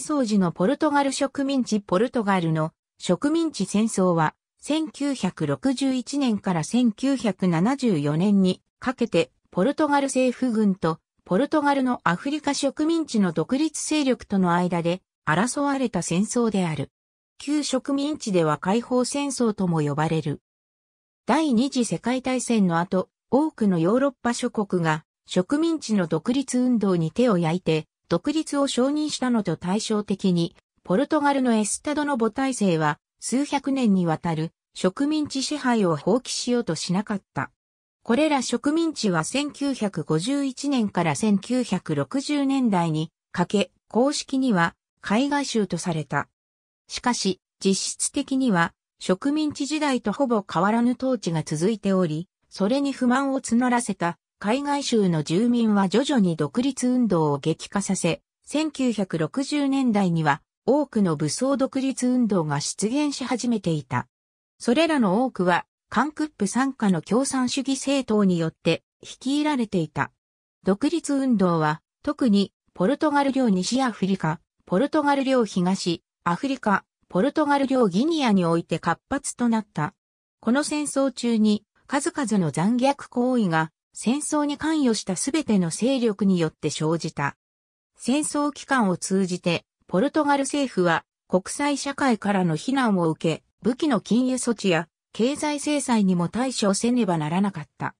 ピソーのポルトガル植民地ポルトガルの植民地戦争は1961年から1974年にかけてポルトガル政府軍とポルトガルのアフリカ植民地の独立勢力との間で争われた戦争である。旧植民地では解放戦争とも呼ばれる。第二次世界大戦の後、多くのヨーロッパ諸国が植民地の独立運動に手を焼いて独立を承認したのと対照的に、ポルトガルのエスタドの母体制は、数百年にわたる植民地支配を放棄しようとしなかった。これら植民地は1951年から1960年代にかけ、公式には海外州とされた。しかし、実質的には植民地時代とほぼ変わらぬ統治が続いており、それに不満を募らせた海外州の住民は徐々に独立運動を激化させ、1960年代には多くの武装独立運動が出現し始めていた。それらの多くは、カンクップ参加の共産主義政党によって率いられていた。独立運動は、特にポルトガル領西アフリカ、ポルトガル領東、アフリカ、ポルトガル領ギニアにおいて活発となった。この戦争中に数々の残虐行為が戦争に関与したすべての勢力によって生じた。戦争期間を通じて、ポルトガル政府は国際社会からの非難を受け、武器の禁輸措置や経済制裁にも対処せねばならなかった。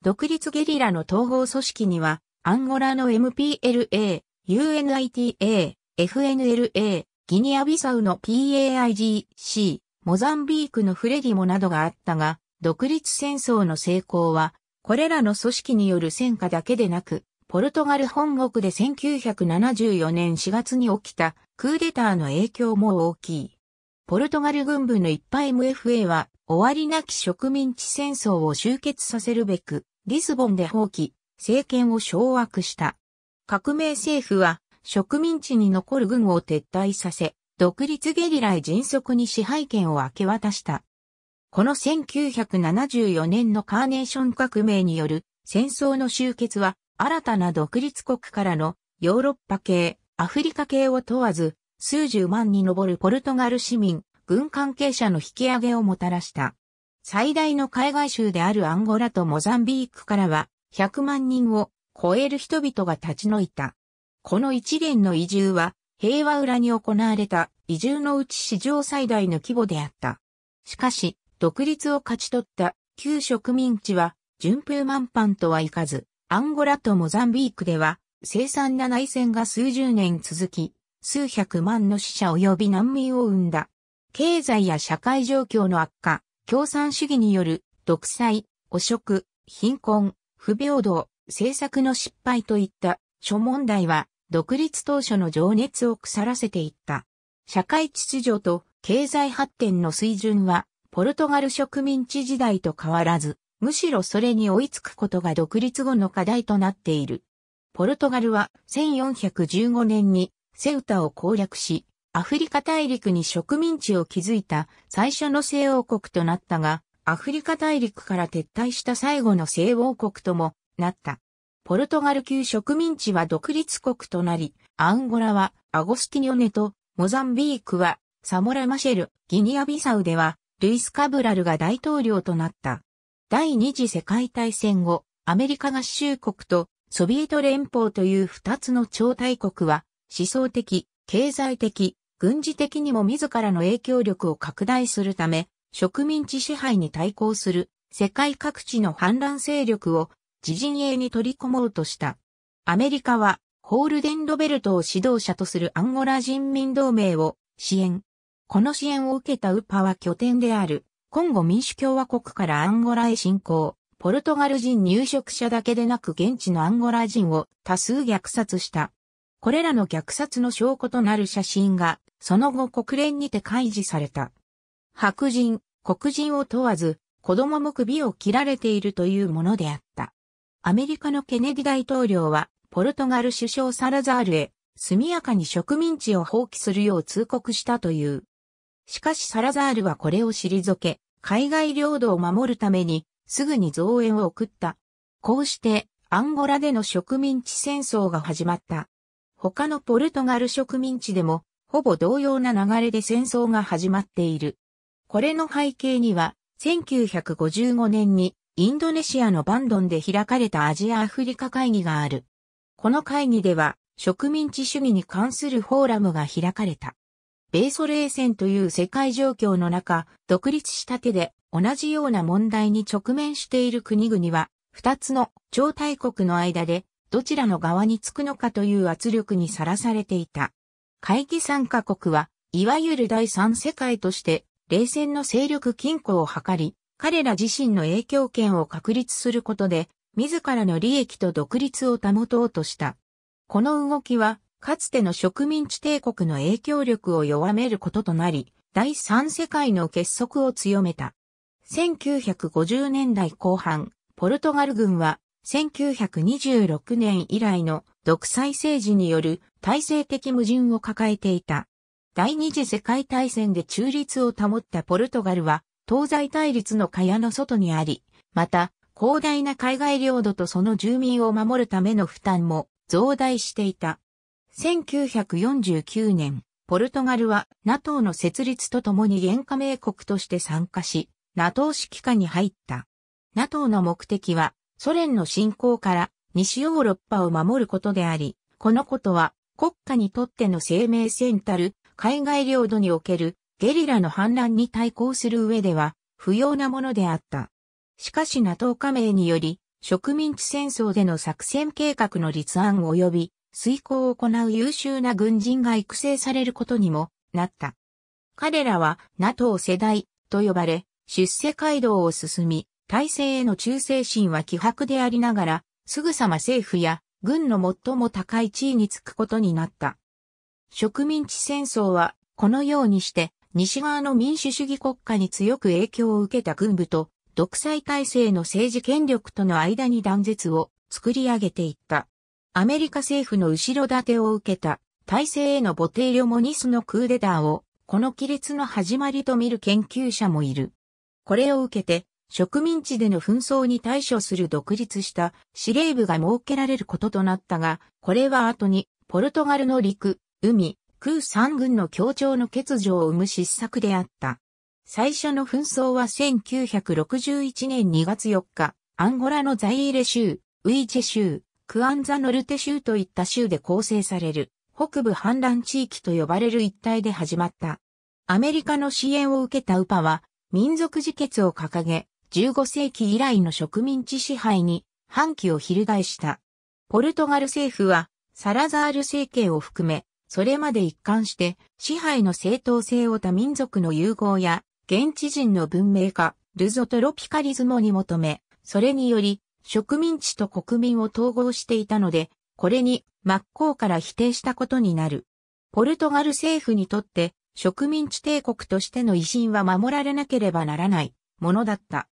独立ゲリラの統合組織には、アンゴラの MPLA、UNITA、FNLA、ギニアビサウの PAIGC、モザンビークのフレディモなどがあったが、独立戦争の成功はこれらの組織による戦火だけでなく、ポルトガル本国で1974年4月に起きたクーデターの影響も大きい。ポルトガル軍部の一敗 MFA は終わりなき植民地戦争を終結させるべく、リスボンで放棄、政権を掌握した。革命政府は植民地に残る軍を撤退させ、独立ゲリラへ迅速に支配権を明け渡した。この1974年のカーネーション革命による戦争の終結は新たな独立国からのヨーロッパ系、アフリカ系を問わず数十万に上るポルトガル市民、軍関係者の引き上げをもたらした。最大の海外州であるアンゴラとモザンビークからは100万人を超える人々が立ち退いた。この一連の移住は平和裏に行われた移住のうち史上最大の規模であった。しかし、独立を勝ち取った旧植民地は順風満帆とはいかず、アンゴラとモザンビークでは凄惨な内戦が数十年続き、数百万の死者及び難民を生んだ。経済や社会状況の悪化、共産主義による独裁、汚職、貧困、不平等、政策の失敗といった諸問題は独立当初の情熱を腐らせていった。社会秩序と経済発展の水準はポルトガル植民地時代と変わらず、むしろそれに追いつくことが独立後の課題となっている。ポルトガルは1415年にセウタを攻略し、アフリカ大陸に植民地を築いた最初の西欧国となったが、アフリカ大陸から撤退した最後の西欧国ともなった。ポルトガル級植民地は独立国となり、アンゴラはアゴスティニョネとモザンビークはサモラマシェル、ギニアビサウではルイス・カブラルが大統領となった。第二次世界大戦後、アメリカ合衆国とソビエト連邦という二つの超大国は、思想的、経済的、軍事的にも自らの影響力を拡大するため、植民地支配に対抗する世界各地の反乱勢力を自陣営に取り込もうとした。アメリカはホールデン・ロベルトを指導者とするアンゴラ人民同盟を支援、この支援を受けたウパは拠点である、コンゴ民主共和国からアンゴラへ侵攻、ポルトガル人入植者だけでなく現地のアンゴラ人を多数虐殺した。これらの虐殺の証拠となる写真が、その後国連にて開示された。白人、黒人を問わず、子供も首を切られているというものであった。アメリカのケネディ大統領は、ポルトガル首相サラザールへ、速やかに植民地を放棄するよう通告したという。しかしサラザールはこれを退け、海外領土を守るために、すぐに増援を送った。こうして、アンゴラでの植民地戦争が始まった。他のポルトガル植民地でも、ほぼ同様な流れで戦争が始まっている。これの背景には、1955年にインドネシアのバンドンで開かれたアジア・アフリカ会議がある。この会議では、植民地主義に関するフォーラムが開かれた。米ソ冷戦という世界状況の中、独立した手で同じような問題に直面している国々は、二つの超大国の間でどちらの側につくのかという圧力にさらされていた。会議参加国は、いわゆる第三世界として冷戦の勢力均衡を図り、彼ら自身の影響権を確立することで、自らの利益と独立を保とうとした。この動きは、かつての植民地帝国の影響力を弱めることとなり、第三世界の結束を強めた。1950年代後半、ポルトガル軍は1926年以来の独裁政治による体制的矛盾を抱えていた。第二次世界大戦で中立を保ったポルトガルは東西対立の蚊帳の外にあり、また広大な海外領土とその住民を守るための負担も増大していた。1949年、ポルトガルは NATO の設立とともに原加盟国として参加し、NATO 指揮下に入った。NATO の目的は、ソ連の侵攻から西ヨーロッパを守ることであり、このことは国家にとっての生命線たる海外領土におけるゲリラの反乱に対抗する上では不要なものであった。しかし NATO 加盟により植民地戦争での作戦計画の立案及び遂行を行う優秀な軍人が育成されることにもなった。彼らは NATO 世代と呼ばれ、出世街道を進み、体制への忠誠心は希薄でありながら、すぐさま政府や軍の最も高い地位につくことになった。植民地戦争はこのようにして西側の民主主義国家に強く影響を受けた軍部と独裁体制の政治権力との間に断絶を作り上げていった。アメリカ政府の後ろ盾を受けた体制へのボテーリョ・モニスのクーデターを、この亀裂の始まりと見る研究者もいる。これを受けて、植民地での紛争に対処する独立した司令部が設けられることとなったが、これは後に、ポルトガルの陸、海、空三軍の協調の欠如を生む失策であった。最初の紛争は1961年2月4日、アンゴラのザイーレ州、ウイチェ州、クアンザノルテ州といった州で構成される、北部反乱地域と呼ばれる一帯で始まった。アメリカの支援を受けたウパは、民族自決を掲げ、15世紀以来の植民地支配に反旗を翻した。ポルトガル政府は、サラザール政権を含め、それまで一貫して、支配の正当性を他民族の融合や、現地人の文明化、ルゾトロピカリズムに求め、それにより、植民地と国民を統合していたので、これに真っ向から否定したことになる。ポルトガル政府にとって植民地帝国としての威信は守られなければならないものだった。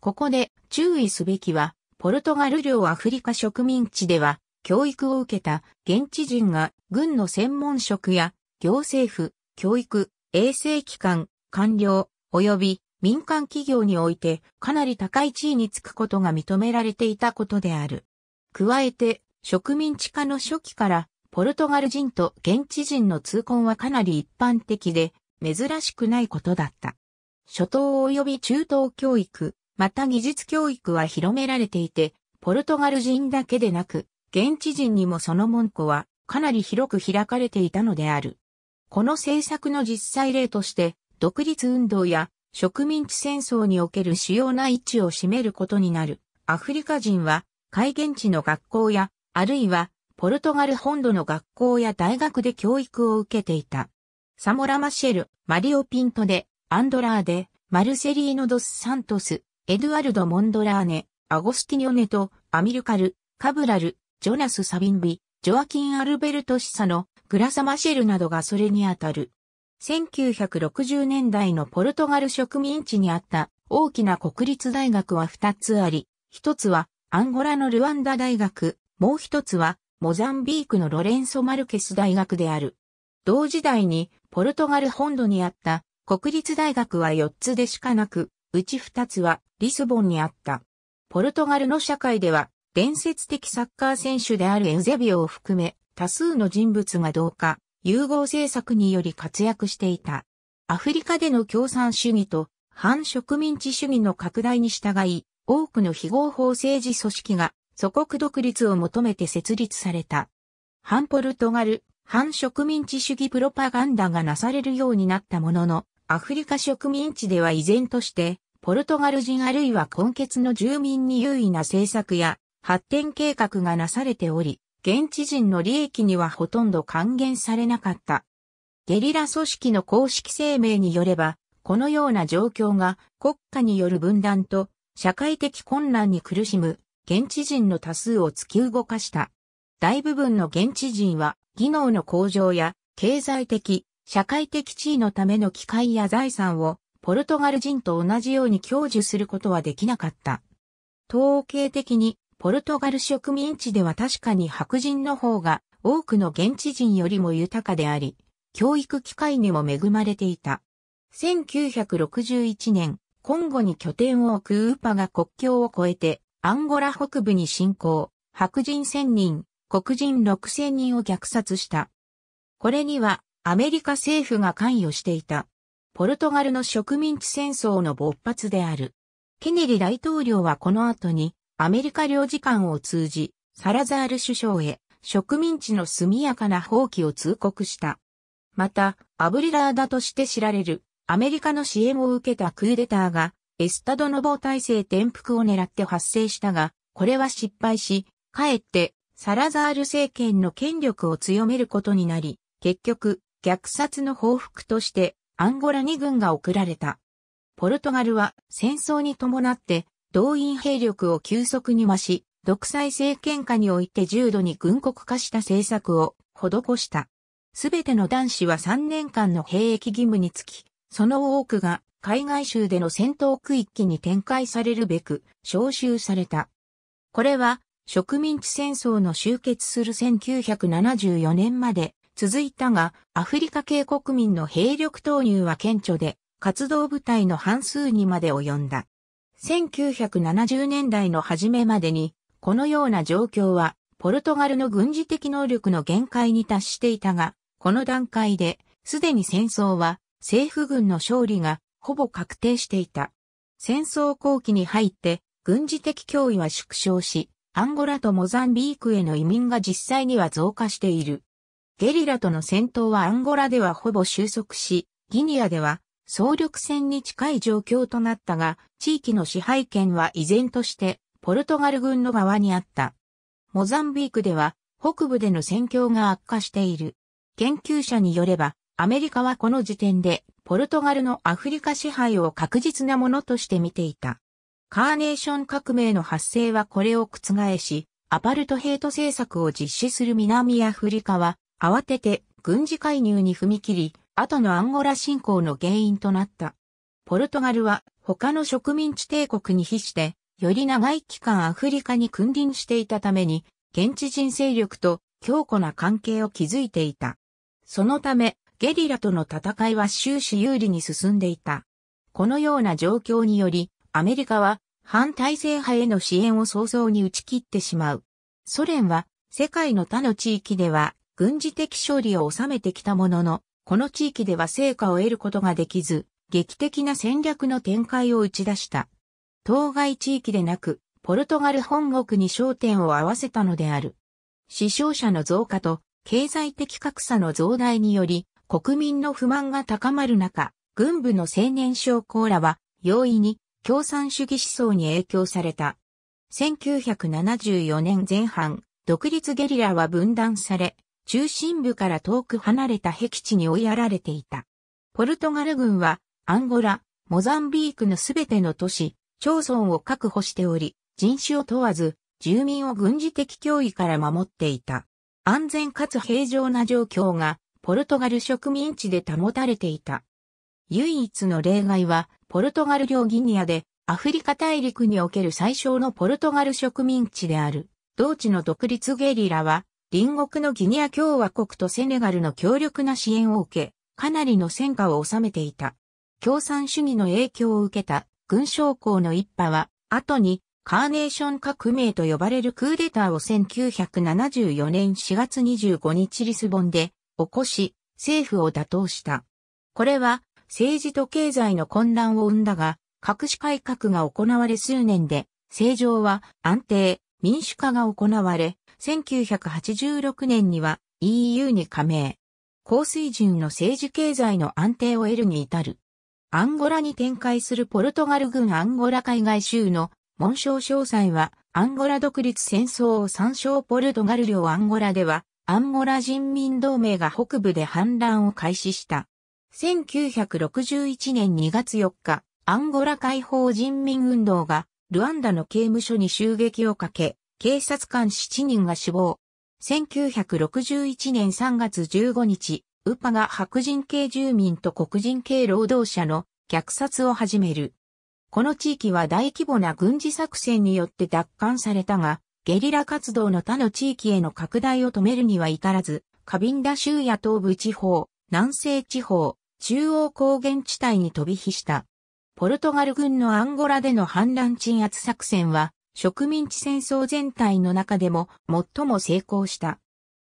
ここで注意すべきは、ポルトガル領アフリカ植民地では、教育を受けた現地人が軍の専門職や行政府、教育、衛生機関、官僚、及び民間企業においてかなり高い地位につくことが認められていたことである。加えて、植民地化の初期からポルトガル人と現地人の通婚はかなり一般的で珍しくないことだった。初等及び中等教育、また技術教育は広められていて、ポルトガル人だけでなく、現地人にもその門戸はかなり広く開かれていたのである。この政策の実際例として、独立運動や植民地戦争における主要な位置を占めることになる。アフリカ人は、海原地の学校や、あるいは、ポルトガル本土の学校や大学で教育を受けていた。サモラ・マシェル、マリオ・ピントで、アンドラーデ、マルセリーノ・ドス・サントス、エドゥアルド・モンドラーネ、アゴスティニョネと、アミルカル、カブラル、ジョナス・サビンビ、ジョアキン・アルベルト・シサの、グラサ・マシェルなどがそれにあたる。1960年代のポルトガル植民地にあった大きな国立大学は2つあり、1つはアンゴラのルワンダ大学、もう1つはモザンビークのロレンソ・マルケス大学である。同時代にポルトガル本土にあった国立大学は4つでしかなく、うち2つはリスボンにあった。ポルトガルの社会では伝説的サッカー選手であるエウゼビオを含め多数の人物が同化、融合政策により活躍していた。アフリカでの共産主義と反植民地主義の拡大に従い、多くの非合法政治組織が祖国独立を求めて設立された。反ポルトガル、反植民地主義プロパガンダがなされるようになったものの、アフリカ植民地では依然として、ポルトガル人あるいは根血の住民に優位な政策や発展計画がなされており、現地人の利益にはほとんど還元されなかった。ゲリラ組織の公式声明によれば、このような状況が国家による分断と社会的混乱に苦しむ現地人の多数を突き動かした。大部分の現地人は技能の向上や経済的、社会的地位のための機会や財産をポルトガル人と同じように享受することはできなかった。統計的にポルトガル植民地では確かに白人の方が多くの現地人よりも豊かであり、教育機会にも恵まれていた。1961年、コンゴに拠点を置くウーパが国境を越えて、アンゴラ北部に侵攻、白人1000人、黒人6000人を虐殺した。これには、アメリカ政府が関与していた。ポルトガルの植民地戦争の勃発である。ケネリ大統領はこの後に、アメリカ領事館を通じ、サラザール首相へ植民地の速やかな放棄を通告した。また、アブリラーダとして知られるアメリカの支援を受けたクーデターがエスタドノボー体制転覆を狙って発生したが、これは失敗し、かえってサラザール政権の権力を強めることになり、結局、虐殺の報復としてアンゴラ2軍が送られた。ポルトガルは戦争に伴って動員兵力を急速に増し、独裁政権下において重度に軍国化した政策を施した。すべての男子は3年間の兵役義務につき、その多くが海外州での戦闘区域に展開されるべく招集された。これは植民地戦争の終結する1974年まで続いたが、アフリカ系国民の兵力投入は顕著で、活動部隊の半数にまで及んだ。1970年代の初めまでに、このような状況は、ポルトガルの軍事的能力の限界に達していたが、この段階で、すでに戦争は、政府軍の勝利が、ほぼ確定していた。戦争後期に入って、軍事的脅威は縮小し、アンゴラとモザンビークへの移民が実際には増加している。ゲリラとの戦闘はアンゴラではほぼ収束し、ギニアでは総力戦に近い状況となったが、地域の支配権は依然としてポルトガル軍の側にあった。モザンビークでは北部での戦況が悪化している。研究者によれば、アメリカはこの時点でポルトガルのアフリカ支配を確実なものとして見ていた。カーネーション革命の発生はこれを覆し、アパルトヘイト政策を実施する南アフリカは、慌てて軍事介入に踏み切り、後のアンゴラ侵攻の原因となった。ポルトガルは他の植民地帝国に比して、より長い期間アフリカに君臨していたために、現地人勢力と強固な関係を築いていた。そのため、ゲリラとの戦いは終始有利に進んでいた。このような状況により、アメリカは反体制派への支援を早々に打ち切ってしまう。ソ連は世界の他の地域では軍事的勝利を収めてきたものの、この地域では成果を得ることができず、劇的な戦略の展開を打ち出した。当該地域でなく、ポルトガル本国に焦点を合わせたのである。死傷者の増加と経済的格差の増大により国民の不満が高まる中、軍部の青年将校らは容易に共産主義思想に影響された。1974年前半、独立ゲリラは分断され、中心部から遠く離れた壁地に追いやられていた。ポルトガル軍は、アンゴラ、モザンビークのすべての都市、町村を確保しており、人種を問わず、住民を軍事的脅威から守っていた。安全かつ平常な状況が、ポルトガル植民地で保たれていた。唯一の例外は、ポルトガル領ギニアで、アフリカ大陸における最小のポルトガル植民地である。同地の独立ゲリラは、隣国のギニア共和国とセネガルの強力な支援を受け、かなりの戦果を収めていた。共産主義の影響を受けた軍将校の一派は、後にカーネーション革命と呼ばれるクーデターを1974年4月25日リスボンで起こし、政府を打倒した。これは政治と経済の混乱を生んだが、各種改革が行われ数年で、政情は安定、民主化が行われ、1986年には EU に加盟。高水準の政治経済の安定を得るに至る。アンゴラに展開するポルトガル軍アンゴラ海外州の紋章詳細はアンゴラ独立戦争を参照ポルトガル領アンゴラではアンゴラ人民同盟が北部で反乱を開始した。1961年2月4日、アンゴラ解放人民運動がルワンダの刑務所に襲撃をかけ、警察官7人が死亡。1961年3月15日、ウパが白人系住民と黒人系労働者の虐殺を始める。この地域は大規模な軍事作戦によって奪還されたが、ゲリラ活動の他の地域への拡大を止めるには至らず、カビンダ州や東部地方、南西地方、中央高原地帯に飛び火した。ポルトガル軍のアンゴラでの反乱鎮圧作戦は、植民地戦争全体の中でも最も成功した。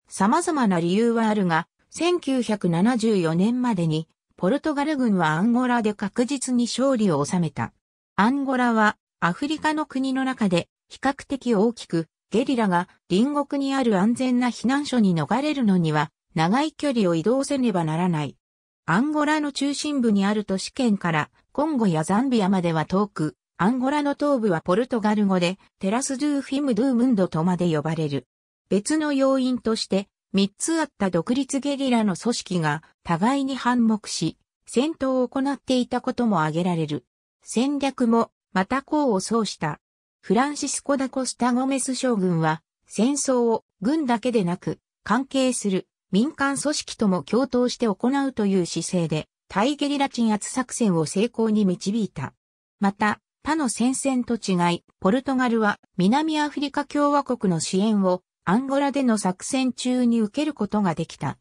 様々な理由はあるが、1974年までにポルトガル軍はアンゴラで確実に勝利を収めた。アンゴラはアフリカの国の中で比較的大きくゲリラが隣国にある安全な避難所に逃れるのには長い距離を移動せねばならない。アンゴラの中心部にある都市圏からコンゴやザンビアまでは遠く、アンゴラの東部はポルトガル語で、テラス・ドゥ・ーフィム・ドゥ・ームンドとまで呼ばれる。別の要因として、3つあった独立ゲリラの組織が互いに反目し、戦闘を行っていたことも挙げられる。戦略も、また功を奏した。フランシスコ・ダ・コスタ・ゴメス将軍は、戦争を軍だけでなく、関係する民間組織とも共闘して行うという姿勢で、対ゲリラ鎮圧作戦を成功に導いた。また、他の戦線と違い、ポルトガルは南アフリカ共和国の支援をアンゴラでの作戦中に受けることができた。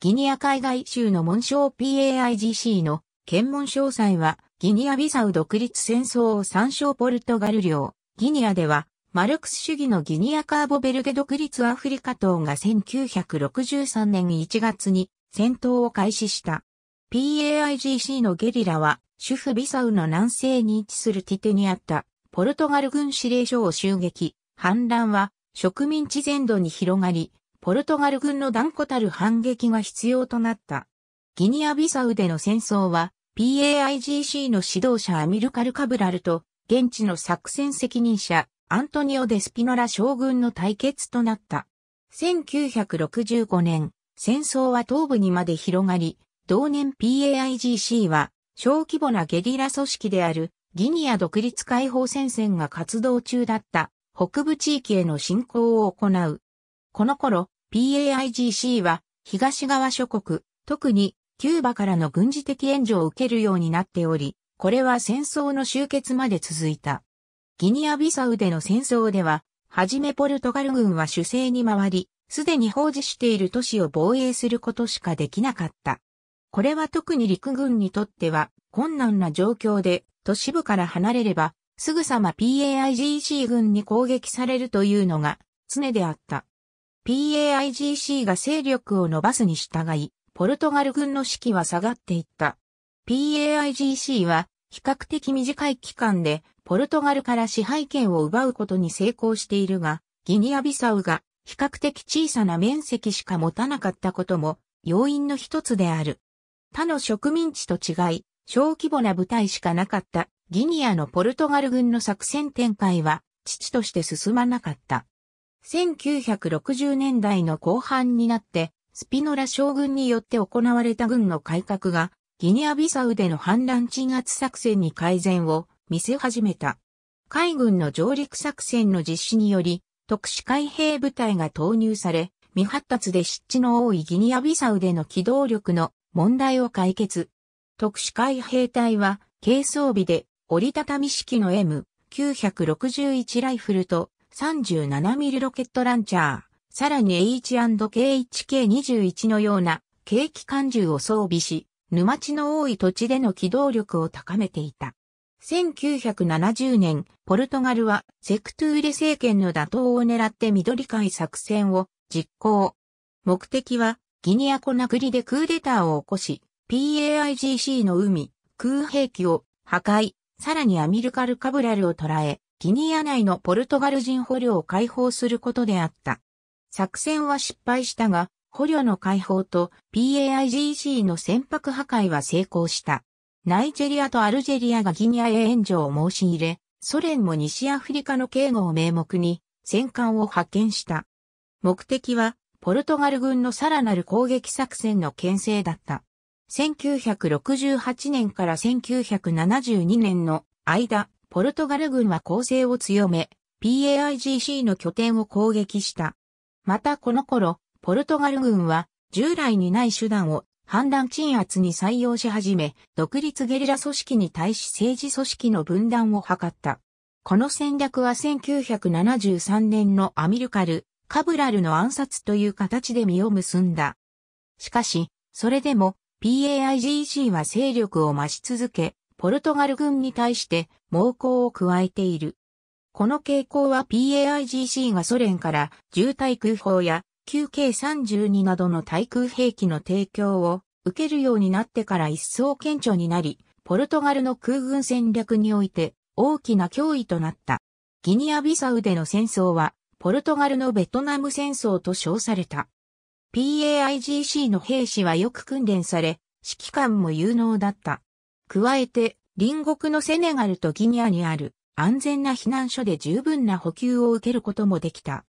ギニア海外州の紋章 PAIGC の検問詳細はギニアビサウ独立戦争を参照ポルトガル領。ギニアではマルクス主義のギニアカーボベルゲ独立アフリカ党が1963年1月に戦闘を開始した。PAIGC のゲリラは主婦ビサウの南西に位置するティテにあったポルトガル軍司令所を襲撃、反乱は植民地全土に広がり、ポルトガル軍の断固たる反撃が必要となった。ギニアビサウでの戦争は PAIGC の指導者アミルカル・カブラルと現地の作戦責任者アントニオ・デスピノラ将軍の対決となった。1965年、戦争は東部にまで広がり、同年 PAIGC は小規模なゲリラ組織であるギニア独立解放戦線が活動中だった北部地域への侵攻を行う。この頃、PAIGC は東側諸国、特にキューバからの軍事的援助を受けるようになっており、これは戦争の終結まで続いた。ギニアビサウでの戦争では、はじめポルトガル軍は主勢に回り、すでに放置している都市を防衛することしかできなかった。これは特に陸軍にとっては困難な状況で都市部から離れればすぐさま PAIGC 軍に攻撃されるというのが常であった。PAIGC が勢力を伸ばすに従い、ポルトガル軍の士気は下がっていった。PAIGC は比較的短い期間でポルトガルから支配権を奪うことに成功しているが、ギニアビサウが比較的小さな面積しか持たなかったことも要因の一つである。他の植民地と違い、小規模な部隊しかなかったギニアのポルトガル軍の作戦展開は、父として進まなかった。1960年代の後半になって、スピノラ将軍によって行われた軍の改革が、ギニアビサウでの反乱鎮圧作戦に改善を見せ始めた。海軍の上陸作戦の実施により、特殊海兵部隊が投入され、未発達で湿地の多いギニアビサウでの機動力の問題を解決。特殊海兵隊は、軽装備で折りたたみ式の M961 ライフルと 37mm ロケットランチャー、さらに H&KHK21 のような軽機関銃を装備し、沼地の多い土地での機動力を高めていた。1970年、ポルトガルはセクトゥーレ政権の打倒を狙って緑海作戦を実行。目的はギニアコナクリでクーデターを起こし、PAIGC の海、空兵器を破壊、さらにアミルカル・カブラルを捕らえ、ギニア内のポルトガル人捕虜を解放することであった。作戦は失敗したが、捕虜の解放と PAIGC の船舶破壊は成功した。ナイジェリアとアルジェリアがギニアへ援助を申し入れ、ソ連も西アフリカの警護を名目に戦艦を派遣した。目的はポルトガル軍のさらなる攻撃作戦の牽制だった。1968年から1972年の間、ポルトガル軍は攻勢を強め、PAIGC の拠点を攻撃した。またこの頃、ポルトガル軍は従来にない手段を反乱鎮圧に採用し始め、独立ゲリラ組織に対し政治組織の分断を図った。この戦略は1973年のアミルカル、カブラルの暗殺という形で実を結んだ。しかし、それでも PAIGC は勢力を増し続け、ポルトガル軍に対して猛攻を加えている。この傾向は PAIGC がソ連から重対空砲や 9K32 などの対空兵器の提供を受けるようになってから一層顕著になり、ポルトガルの空軍戦略において大きな脅威となった。ギニアビサウでの戦争はポルトガルのベトナム戦争と称された。PAIGC の兵士はよく訓練され、指揮官も有能だった。加えて、隣国のセネガルとギニアにある安全な避難所で十分な補給を受けることもできた。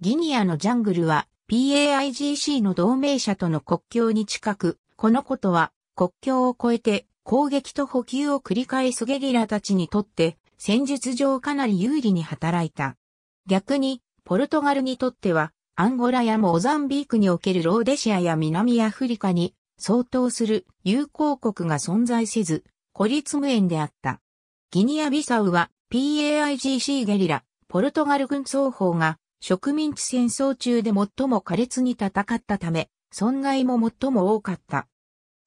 ギニアのジャングルは PAIGC の同盟者との国境に近く、このことは国境を越えて攻撃と補給を繰り返すゲリラたちにとって戦術上かなり有利に働いた。逆にポルトガルにとっては、アンゴラやモザンビークにおけるローデシアや南アフリカに相当する友好国が存在せず、孤立無縁であった。ギニア・ビサウは PAIGC ゲリラ、ポルトガル軍双方が植民地戦争中で最も苛烈に戦ったため、損害も最も多かった。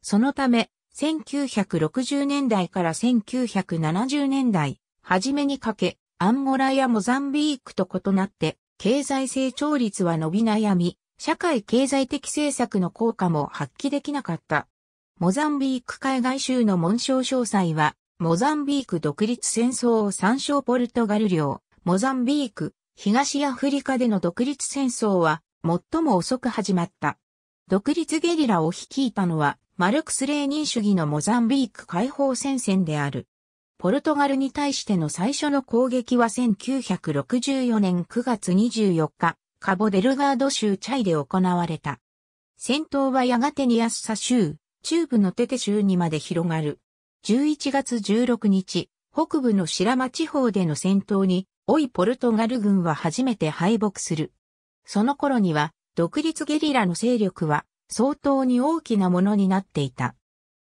そのため、1960年代から1970年代、初めにかけ、アンゴラやモザンビークと異なって、経済成長率は伸び悩み、社会経済的政策の効果も発揮できなかった。モザンビーク海外州の紋章詳細は、モザンビーク独立戦争を参照ポルトガル領、モザンビーク、東アフリカでの独立戦争は、最も遅く始まった。独立ゲリラを率いたのは、マルクス・レーニン主義のモザンビーク解放戦線である。ポルトガルに対しての最初の攻撃は1964年9月24日、カボデルガード州チャイで行われた。戦闘はやがてニアスサ州、中部のテテ州にまで広がる。11月16日、北部のシラマ地方での戦闘に、オイポルトガル軍は初めて敗北する。その頃には、独立ゲリラの勢力は相当に大きなものになっていた。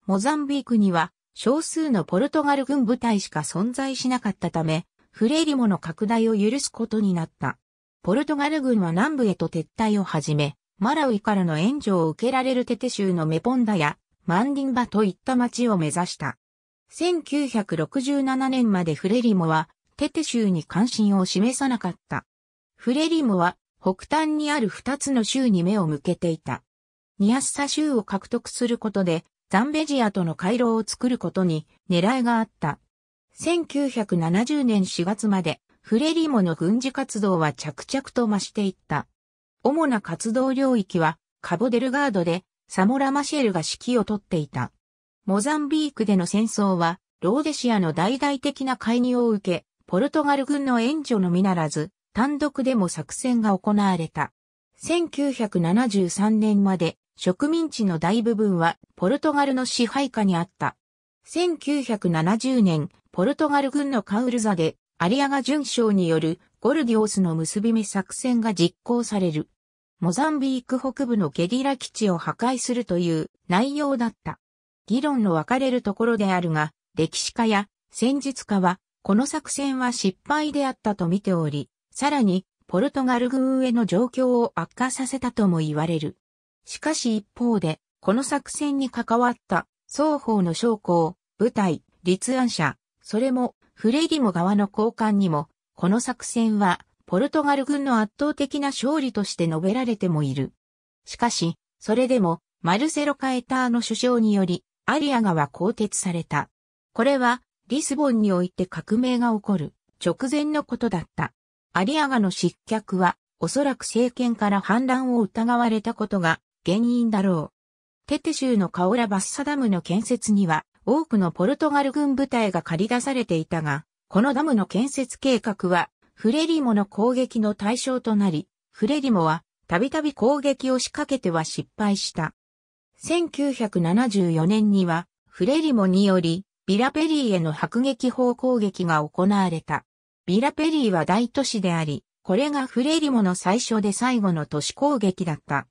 モザンビークには少数のポルトガル軍部隊しか存在しなかったため、フレリモの拡大を許すことになった。ポルトガル軍は南部へと撤退を始め、マラウイからの援助を受けられるテテ州のメポンダやマンディンバといった町を目指した。1967年までフレリモはテテ州に関心を示さなかった。フレリモは北端にある2つの州に目を向けていた。ニアッサ州を獲得することでザンベジアとの回廊を作ることに狙いがあった。1970年4月までフレリモの軍事活動は着々と増していった。主な活動領域はカボデルガードでサモラ・マシェルが指揮をとっていた。モザンビークでの戦争はローデシアの大々的な介入を受け、ポルトガル軍の援助のみならず、単独でも作戦が行われた。1973年まで植民地の大部分はポルトガルの支配下にあった。1970年、ポルトガル軍のカウルザで、アリアガ巡将によるゴルディオスの結び目作戦が実行される。モザンビーク北部のゲリラ基地を破壊するという内容だった。議論の分かれるところであるが、歴史家や戦術家は、この作戦は失敗であったと見ており、さらに、ポルトガル軍への状況を悪化させたとも言われる。しかし一方で、この作戦に関わった双方の将校、部隊、立案者、それもフレイリモ側の交換にも、この作戦はポルトガル軍の圧倒的な勝利として述べられてもいる。しかし、それでもマルセロ・カエターの首相により、アリアガは更迭された。これは、リスボンにおいて革命が起こる直前のことだった。アリアガの失脚は、おそらく政権から反乱を疑われたことが原因だろう。テテ州のカオラバッサダムの建設には多くのポルトガル軍部隊が駆り出されていたが、このダムの建設計画はフレリモの攻撃の対象となり、フレリモはたびたび攻撃を仕掛けては失敗した。1974年にはフレリモによりビラペリーへの迫撃砲攻撃が行われた。ビラペリーは大都市であり、これがフレリモの最初で最後の都市攻撃だった。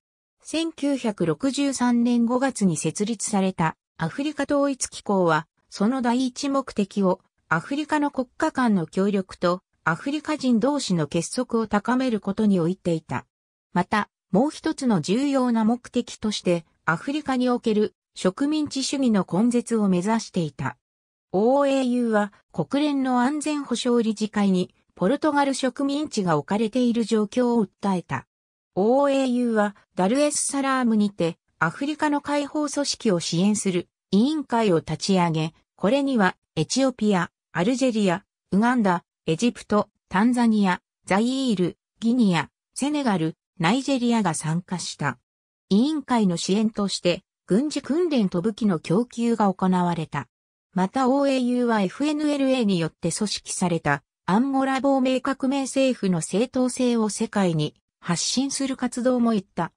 1963年5月に設立されたアフリカ統一機構は、その第一目的をアフリカの国家間の協力とアフリカ人同士の結束を高めることにおいていた。また、もう一つの重要な目的として、アフリカにおける植民地主義の根絶を目指していた。OAU は国連の安全保障理事会にポルトガル植民地が置かれている状況を訴えた。OAU はダルエスサラームにてアフリカの解放組織を支援する委員会を立ち上げ、これにはエチオピア、アルジェリア、ウガンダ、エジプト、タンザニア、ザイール、ギニア、セネガル、ナイジェリアが参加した。委員会の支援として軍事訓練と武器の供給が行われた。また OAU は FNLA によって組織されたアンゴラ亡命革命政府の正当性を世界に発信する活動も行った。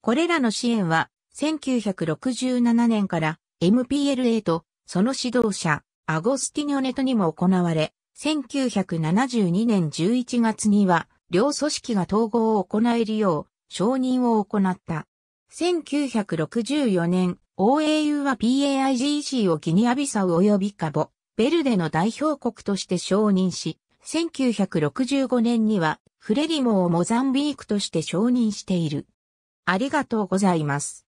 これらの支援は、1967年から MPLA とその指導者、アゴスティニョネトにも行われ、1972年11月には、両組織が統合を行えるよう、承認を行った。1964年、OAU は PAIGC をギニアビサウ及びカボ、ベルデの代表国として承認し、1965年にはフレリモをモザンビークとして承認している。ありがとうございます。